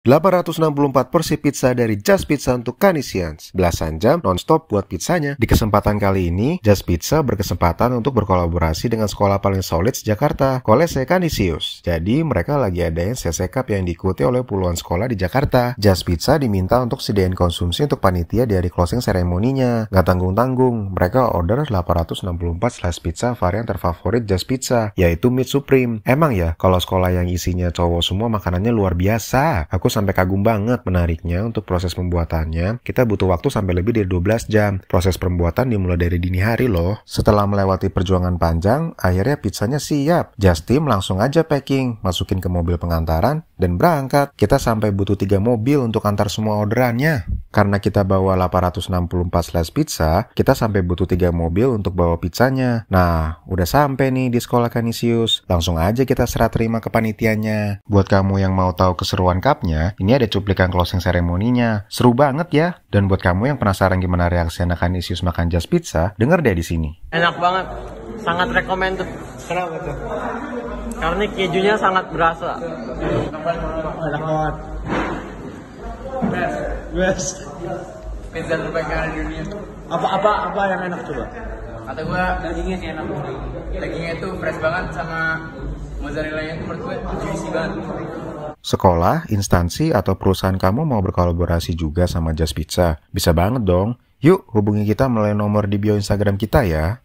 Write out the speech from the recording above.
864 porsi pizza dari Just Pizza untuk Canisians. Belasan jam nonstop buat pizzanya. Di kesempatan kali ini, Just Pizza berkesempatan untuk berkolaborasi dengan sekolah paling solid Jakarta, Kolese Canisius. Jadi mereka lagi adain CC Cup yang diikuti oleh puluhan sekolah di Jakarta. Just Pizza diminta untuk sediain konsumsi untuk panitia dari closing seremoninya. Gak tanggung-tanggung, mereka order 864 slice pizza varian terfavorit Just Pizza, yaitu Meat Supreme. Emang ya, kalau sekolah yang isinya cowok semua makanannya luar biasa. Aku sampai kagum banget menariknya untuk proses pembuatannya. Kita butuh waktu sampai lebih dari 12 jam. Proses pembuatan dimulai dari dini hari loh. Setelah melewati perjuangan panjang, akhirnya pizzanya siap. Justin langsung aja packing, masukin ke mobil pengantaran, dan berangkat. Kita sampai butuh tiga mobil untuk antar semua orderannya. Karena kita bawa 864 slice pizza, kita sampai butuh 3 mobil untuk bawa pizzanya. Nah, udah sampai nih di sekolah Kanisius. Langsung aja kita serah terima ke panitianya. Buat kamu yang mau tahu keseruan cupnya, ini ada cuplikan closing seremoninya. Seru banget ya. Dan buat kamu yang penasaran gimana reaksi anak Kanisius makan jas pizza, denger deh di sini. Enak banget. Sangat recommended. Kenapa tuh? Karena kejunya sangat berasa. Best. Pizza terbaik di dunia. Apa apa apa yang enak coba? Kata gua dagingnya sih enak. Dagingnya itu fresh banget sama mozzarella yang menurut gue juicy banget. Sekolah, instansi, atau perusahaan kamu mau berkolaborasi juga sama Just Pizza? Bisa banget dong. Yuk hubungi kita melalui nomor di bio Instagram kita ya.